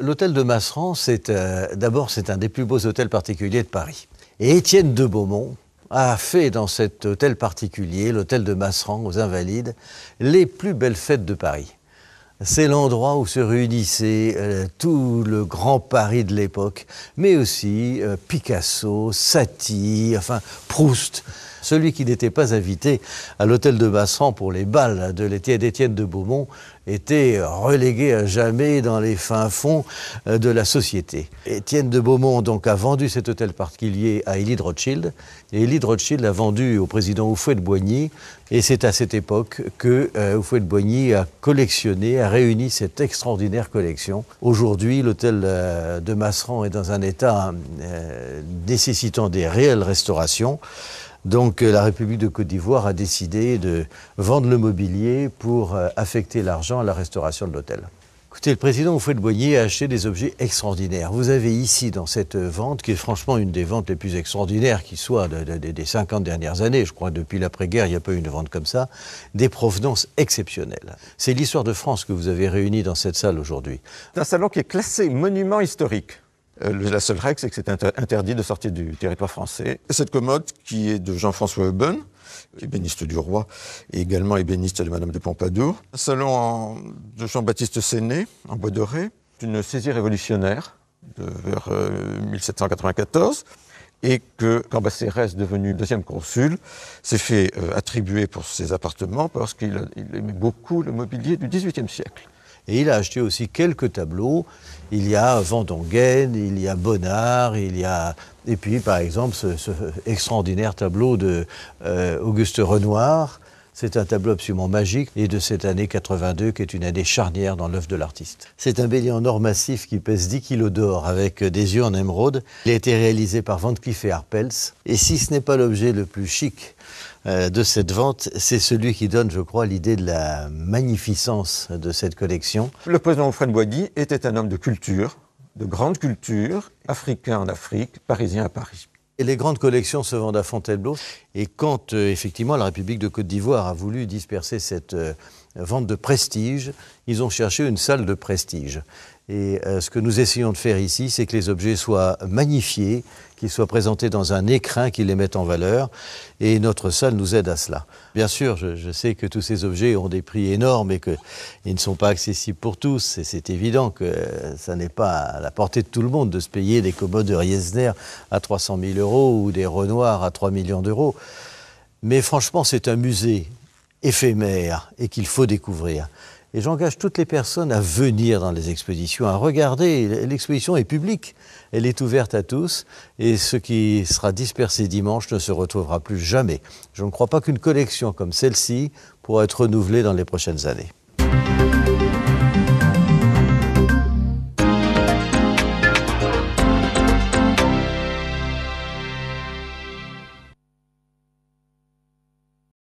l'hôtel de Masseran, c'est euh, d'abord c'est un des plus beaux hôtels particuliers de Paris. Et Étienne de Beaumont a fait dans cet hôtel particulier, l'hôtel de Masseran aux Invalides, les plus belles fêtes de Paris. C'est l'endroit où se réunissait euh, tout le grand Paris de l'époque, mais aussi euh, Picasso, Satie, enfin Proust celui qui n'était pas invité à l'hôtel de Bassan pour les balles d'Étienne de Beaumont était relégué à jamais dans les fins fonds euh, de la société. Étienne de Beaumont donc a vendu cet hôtel particulier à Élie Rothschild, et Élie Rothschild l'a vendu au président Oufouet de Boigny, et c'est à cette époque que de euh, Boigny a collectionné, a réuni cette extraordinaire collection. Aujourd'hui, l'hôtel euh, de Masseran est dans un état nécessitant des réelles restaurations. Donc euh, la République de Côte d'Ivoire a décidé de vendre le mobilier pour euh, affecter l'argent à la restauration de l'hôtel. Écoutez, le président faites le Boyer a acheté des objets extraordinaires. Vous avez ici, dans cette vente, qui est franchement une des ventes les plus extraordinaires qui soit des 50 dernières années, je crois, depuis l'après-guerre, il n'y a pas eu une vente comme ça, des provenances exceptionnelles. C'est l'histoire de France que vous avez réunie dans cette salle aujourd'hui. C'est un salon qui est classé monument historique. Euh, la seule règle, c'est que c'est interdit de sortir du territoire français. cette commode, qui est de Jean-François Eubon, ébéniste du roi et également ébéniste de Madame de Pompadour, un salon de Jean-Baptiste Séné, en bois doré, une saisie révolutionnaire de, vers 1794 euh, et que Cambacérès, devenu deuxième consul, s'est fait euh, attribuer pour ses appartements parce qu'il aimait beaucoup le mobilier du XVIIIe siècle. Et il a acheté aussi quelques tableaux. Il y a Vandengen, il y a Bonnard, il y a. Et puis, par exemple, ce, extraordinaire tableau de euh, Auguste Renoir, c'est un tableau absolument magique et de cette année 82 qui est une année charnière dans l'œuvre de l'artiste. C'est un bélier en or massif qui pèse 10 kilos d'or avec des yeux en émeraude. Il a été réalisé par Van Cleef et Arpels. Et si ce n'est pas l'objet le plus chic euh, de cette vente, c'est celui qui donne, je crois, l'idée de la magnificence de cette collection. Le président Fred était un homme de culture, de grande culture, africain en Afrique, parisien à Paris. Et les grandes collections se vendent à Fontainebleau. Et quand, euh, effectivement, la République de Côte d'Ivoire a voulu disperser cette euh, vente de prestige, ils ont cherché une salle de prestige. Et euh, ce que nous essayons de faire ici, c'est que les objets soient magnifiés, qu'ils soient présentés dans un écrin qui les mette en valeur. Et notre salle nous aide à cela. Bien sûr, je, sais que tous ces objets ont des prix énormes et qu'ils ne sont pas accessibles pour tous. Et c'est évident que euh, ça n'est pas à la portée de tout le monde de se payer des commodes de Riesner à 300 000 euros ou des Renoirs à 3 millions d'euros. Mais franchement, c'est un musée éphémère et qu'il faut découvrir. Et j'engage toutes les personnes à venir dans les expositions, à regarder. L'exposition est publique, elle est ouverte à tous, et ce qui sera dispersé dimanche ne se retrouvera plus jamais. Je ne crois pas qu'une collection comme celle-ci pourra être renouvelée dans les prochaines années.